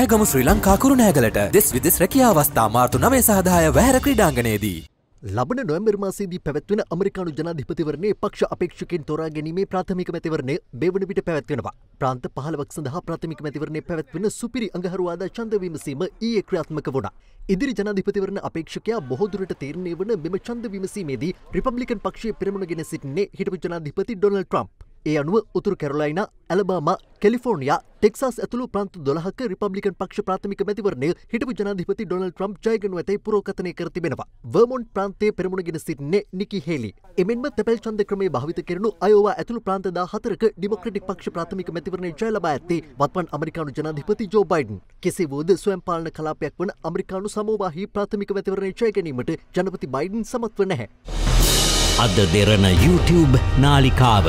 හැගම ශ්‍රී ලංකා කුරුණෑගලට දෙස් විදෙස් රැකියාවස්ථා මාර්තු නවේ සහදාය වැෑර ක්‍රඩාංගනයේදී. ලබන නොවැම්බර්මාසේදී පැවැත්වෙන අමරිකානු ජනාධිපතිවරණේ පක්ෂ අපේක්ෂකෙන් තොරා ගැනීමේ ප්‍රාථමික මැතිවරණය බෙවන විට පැවැත්වෙනවා. ප්‍රාන්ත පහලවක් සඳහා ප්‍රාථමික මැතිවරණේ පැවැත්වෙන සුපිරි අඟහරුවාදා චන්දවිමසීම ඊයේ ක්‍රියාත්මක වුණා. ඉදිරි ජනාධිපතිවරණ අපේක්ෂකයා බොහෝදුරට තීරණය වන මෙම චන්ද විමසීමේදී රිපබ්ලිකන් පක්ෂය පෙරමුණගෙන සිටින්නේ හිටපු ජනාධිපති ඩොනල් ට්‍රම්ප් ඒ අනුව උතුරු කැරලයින ඇලබාම කෙලිෆෝර්නියා ටෙක්සාස් ඇතුළු ප්‍රන්තු දොළහක රිපබ්ලිකන් පක්ෂ ප්‍රාථමික මැතිවරණය හිටපු ජනාධිපති ඩොනල් ට්‍රම්ප් ජයගනු ඇතැයි පුරෝකථනය කර තිබෙනවා. වර්මොන්ට් ප්‍රාන්තයේ පෙරමුණගෙන සිටින්නේ නිකි හේලි. එමෙන්ම තැපැල් ඡන්ද ක්‍රමයේ භාවිත කරනු අයෝවා ඇතුළු ප්‍රාන්ත 14ක ඩෙමොක්‍රැටික් පක්ෂ ප්‍රාථමික මැතිවරණයේ ජය ලබා ඇත්තේ වත්මන් අමරිකානු ජනාධිපති ජෝ බයිඩන්. කෙසේ වුවද ස්වයං පාලන කලාපයක් වන අමරිකානු සමෝවාහි ප්‍රාථමික මැතිවරණයේ ජය ගැනීමට ජනපති බයිඩන් සමත්ව නැහැ. අද දෙරන YouTube නාලිකාව.